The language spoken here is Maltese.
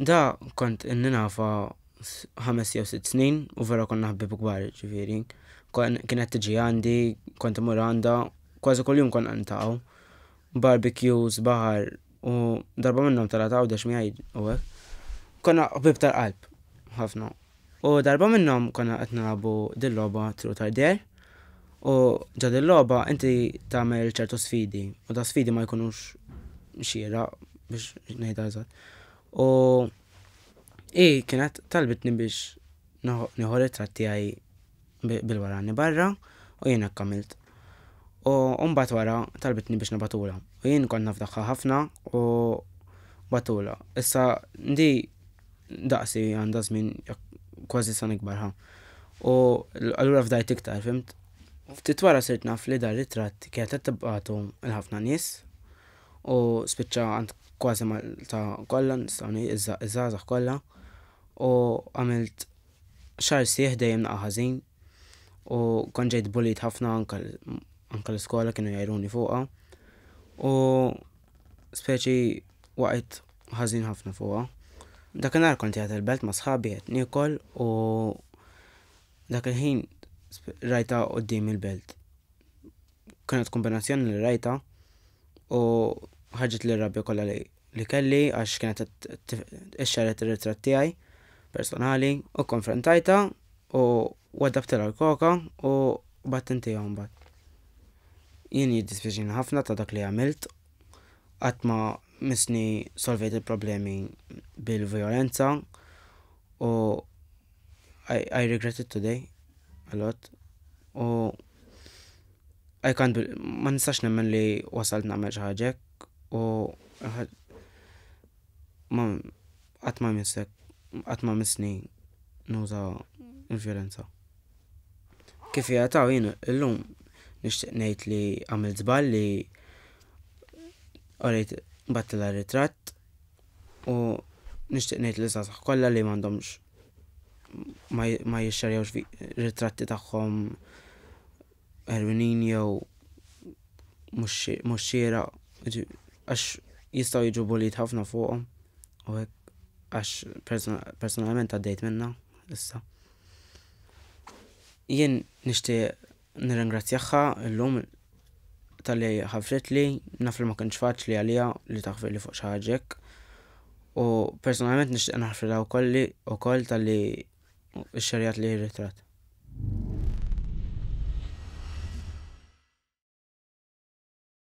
Da kont n nina fa 5-6 snin u vera konna ħbib kbar ġifiri. Kienet tiġi għandi, kont imur għanda, kważi kol-jum kon għantaw. Barbecues, bahar u darba minnom tal-għataw dax miħaj u għek. Konna ħbib tal-qalb, ħafna. U darba minnom konna għetnabu dil-loba tru tal-der. U ġa dil loba inti tamel ċertu sfidi. U da sfidi ma jkunux xira biex nejda għazat. U i kienet talbitni biex nieħu tratti għaj bil-warani barra u jien kamilt. U mbagħad wara talbitni biex nabatula. U jien kon nafdaħħa ħafna u batula. Issa ndi daqsi għandha minn kważi san ikbarħa. U għallura fdajt iktar, fimt? Ftit wara sirt naf li dar ritratti kienet tibbqatu l-ħafna nis u spiċċa għand kważi Malta kollha, nistawni iż-żgħażagħ kollha u għamilt xar sieħ dejjem ħażin u kon ġejt ħafna anka l-iskola kienu jajruni fuqha u speċi waqt ħażin ħafna fuqha. Dakinhar kont jgħat il-belt ma' sħabi qed nikol u dak il-ħin rajta qudiem il-belt. Kienet kombinazzjoni l rajta' u ħarġet li rabja kollha li kelli għax kienet ixxaret il ritratt tiegħi personali u konfrontajta u waddabtilha l-koka u battintija mbagħad. Jien jiddispiċin ħafna ta' dak li għamilt qatt ma misni solvejt il-problemi bil-violenza u I, I regret it today a lot u I can't be, man nistax nemmen li wasalt namel xaħġek u ma għatma misek, għatma misni nuża il-violenza. Kif jgħataw jien illum nishtiq ngħid li għamil zbal li qorejt battila ritratt u nishtiq ngħid li zazax kollha li m'għandhomx ma jisċarjawx ritratti tagħhom Erminin jew mhux xiera għax jistgħu jiġu bullied ħafna fuqhom u hekk għax personalment għaddejt minna issa. Jien nixtieq nirringrazzjaha llum tal-li ħafret li naf li ma kienx faċli għalija li taħfir li fuq xaħġek u personalment nixtieq naħfrida wkoll u koll tal-li xerjat li ritrat.